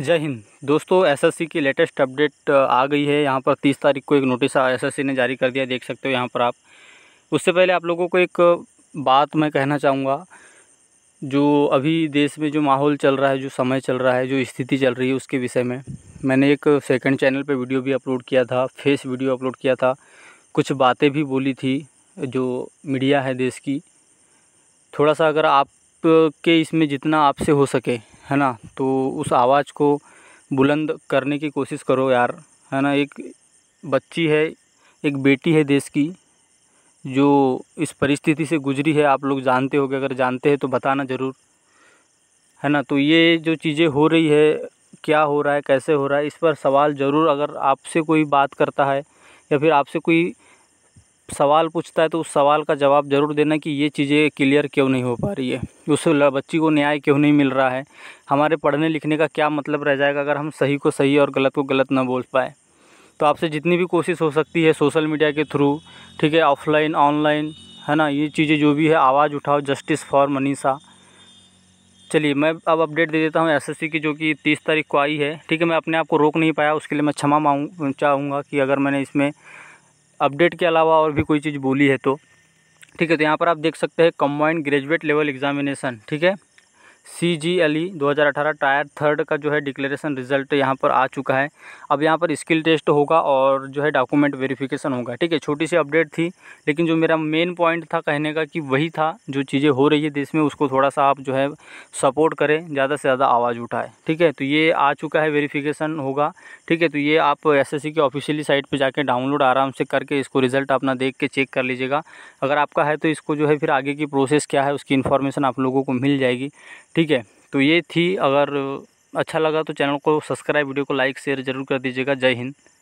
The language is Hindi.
जय हिंद दोस्तों एसएससी की लेटेस्ट अपडेट आ गई है यहाँ पर तीस तारीख को एक नोटिस एसएससी ने जारी कर दिया देख सकते हो यहाँ पर आप उससे पहले आप लोगों को एक बात मैं कहना चाहूँगा जो अभी देश में जो माहौल चल रहा है जो समय चल रहा है जो स्थिति चल रही है उसके विषय में मैंने एक सेकेंड चैनल पर वीडियो भी अपलोड किया था फेस वीडियो अपलोड किया था कुछ बातें भी बोली थी जो मीडिया है देश की थोड़ा सा अगर आप के इसमें जितना आपसे हो सके है ना तो उस आवाज़ को बुलंद करने की कोशिश करो यार है ना एक बच्ची है एक बेटी है देश की जो इस परिस्थिति से गुजरी है आप लोग जानते हो अगर जानते हैं तो बताना ज़रूर है ना तो ये जो चीज़ें हो रही है क्या हो रहा है कैसे हो रहा है इस पर सवाल ज़रूर अगर आपसे कोई बात करता है या फिर आपसे कोई सवाल पूछता है तो उस सवाल का जवाब ज़रूर देना कि ये चीज़ें क्लियर क्यों नहीं हो पा रही है उस बच्ची को न्याय क्यों नहीं मिल रहा है हमारे पढ़ने लिखने का क्या मतलब रह जाएगा अगर हम सही को सही और गलत को गलत ना बोल पाए तो आपसे जितनी भी कोशिश हो सकती है सोशल मीडिया के थ्रू ठीक है ऑफलाइन ऑनलाइन है ना ये चीज़ें जो भी है आवाज़ उठाओ जस्टिस फॉर मनीषा चलिए मैं अब अपडेट दे देता हूँ एसएससी की जो कि तीस तारीख को आई है ठीक है मैं अपने आप को रोक नहीं पाया उसके लिए मैं क्षमा मांग चाहूँगा कि अगर मैंने इसमें अपडेट के अलावा और भी कोई चीज़ बोली है तो ठीक है तो यहाँ पर आप देख सकते हैं कम्बाइंड ग्रेजुएट लेवल एग्जामिनेशन ठीक है सी जी एल ई दो हज़ार अठारह टायर थर्ड का जो है डिक्लेरेशन रिजल्ट यहाँ पर आ चुका है अब यहाँ पर स्किल टेस्ट होगा और जो है डॉक्यूमेंट वेरिफिकेशन होगा ठीक है छोटी सी अपडेट थी लेकिन जो मेरा मेन पॉइंट था कहने का कि वही था जो चीज़ें हो रही है देश में उसको थोड़ा सा आप जो है सपोर्ट करें ज़्यादा से ज़्यादा आवाज़ उठाए ठीक है तो ये आ चुका है वेरीफिकेशन होगा ठीक है तो ये आप एस एस सी के ऑफिशियली साइट पर जाकर डाउनलोड आराम से करके इसको रिज़ल्ट अपना देख के चेक कर लीजिएगा अगर आपका है तो इसको जो है फिर आगे की प्रोसेस क्या है उसकी इन्फॉर्मेशन आप लोगों को मिल जाएगी ठीक है तो ये थी अगर अच्छा लगा तो चैनल को सब्सक्राइब वीडियो को लाइक शेयर ज़रूर कर दीजिएगा जय हिंद